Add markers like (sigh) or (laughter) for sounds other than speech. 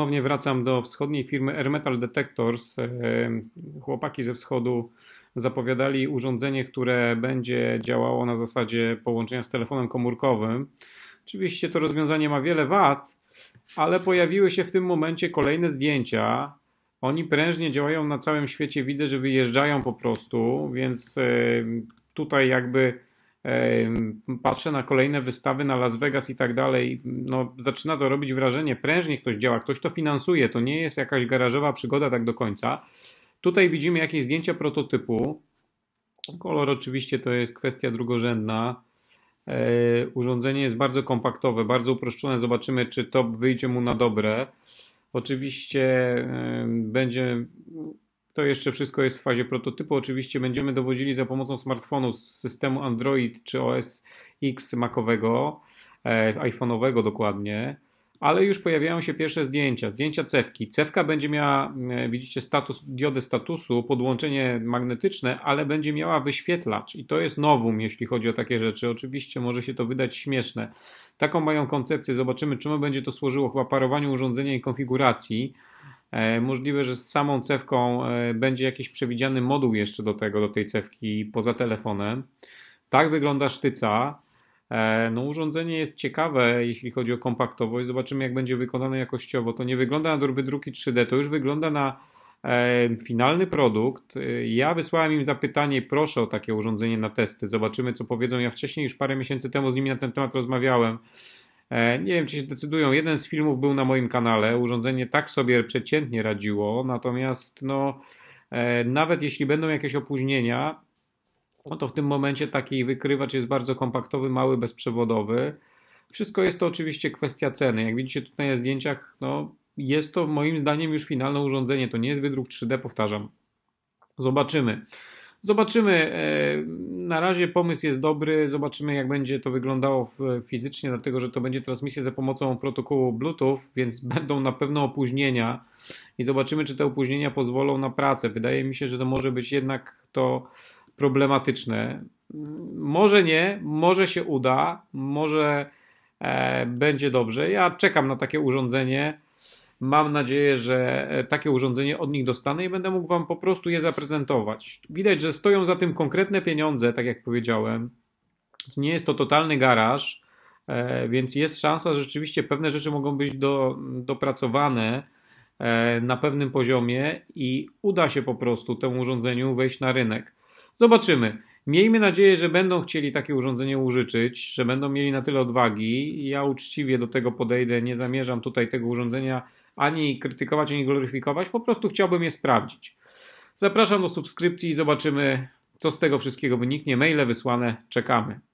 ponownie wracam do wschodniej firmy Ermetal Detectors. E, chłopaki ze wschodu zapowiadali urządzenie, które będzie działało na zasadzie połączenia z telefonem komórkowym. Oczywiście to rozwiązanie ma wiele wad, ale pojawiły się w tym momencie kolejne zdjęcia. Oni prężnie działają na całym świecie, widzę, że wyjeżdżają po prostu, więc e, tutaj jakby patrzę na kolejne wystawy na Las Vegas i tak dalej, no zaczyna to robić wrażenie, prężnie ktoś działa, ktoś to finansuje, to nie jest jakaś garażowa przygoda tak do końca. Tutaj widzimy jakieś zdjęcia prototypu. Kolor oczywiście to jest kwestia drugorzędna. E, urządzenie jest bardzo kompaktowe, bardzo uproszczone. Zobaczymy, czy to wyjdzie mu na dobre. Oczywiście będzie to jeszcze wszystko jest w fazie prototypu. Oczywiście będziemy dowodzili za pomocą smartfonu z systemu Android czy OS X Macowego, e, iPhone'owego dokładnie, ale już pojawiają się pierwsze zdjęcia, zdjęcia cewki. Cewka będzie miała, e, widzicie, status, diodę statusu, podłączenie magnetyczne, ale będzie miała wyświetlacz i to jest nowum, jeśli chodzi o takie rzeczy. Oczywiście może się to wydać śmieszne. Taką mają koncepcję, zobaczymy czemu będzie to służyło, chyba parowaniu urządzenia i konfiguracji. E, możliwe, że z samą cewką e, będzie jakiś przewidziany moduł jeszcze do tego, do tej cewki poza telefonem. Tak wygląda sztyca. E, no, urządzenie jest ciekawe, jeśli chodzi o kompaktowość. Zobaczymy, jak będzie wykonane jakościowo. To nie wygląda na wydruki 3D, to już wygląda na finalny produkt. Ja wysłałem im zapytanie, proszę o takie urządzenie na testy. Zobaczymy, co powiedzą. Ja wcześniej, już parę miesięcy temu z nimi na ten temat rozmawiałem. E, nie wiem, czy się decydują. Jeden z filmów był na moim kanale. Urządzenie tak sobie przeciętnie radziło, natomiast no, e, nawet jeśli będą jakieś opóźnienia, no to w tym momencie taki wykrywacz jest bardzo kompaktowy, mały, bezprzewodowy. Wszystko jest to oczywiście kwestia ceny. Jak widzicie tutaj na zdjęciach, no, jest to moim zdaniem już finalne urządzenie. To nie jest wydruk 3D, powtarzam. Zobaczymy. Zobaczymy. E, na razie pomysł jest dobry. Zobaczymy, jak będzie to wyglądało fizycznie, dlatego że to będzie transmisja za pomocą protokołu Bluetooth, więc (laughs) będą na pewno opóźnienia i zobaczymy, czy te opóźnienia pozwolą na pracę. Wydaje mi się, że to może być jednak to problematyczne. Mm, może nie, może się uda, może e, będzie dobrze. Ja czekam na takie urządzenie. Mam nadzieję, że e, takie urządzenie od nich dostanę i będę mógł Wam po prostu je zaprezentować. Widać, że stoją za tym konkretne pieniądze, tak jak powiedziałem. Nie jest to totalny garaż, e, więc jest szansa, że rzeczywiście pewne rzeczy mogą być do, dopracowane e, na pewnym poziomie i uda się po prostu temu urządzeniu wejść na rynek. Zobaczymy. Miejmy nadzieję, że będą chcieli takie urządzenie użyczyć, że będą mieli na tyle odwagi. Ja uczciwie do tego podejdę. Nie zamierzam tutaj tego urządzenia ani krytykować, ani gloryfikować, po prostu chciałbym je sprawdzić. Zapraszam do subskrypcji i zobaczymy, co z tego wszystkiego wyniknie. Maile wysłane, czekamy.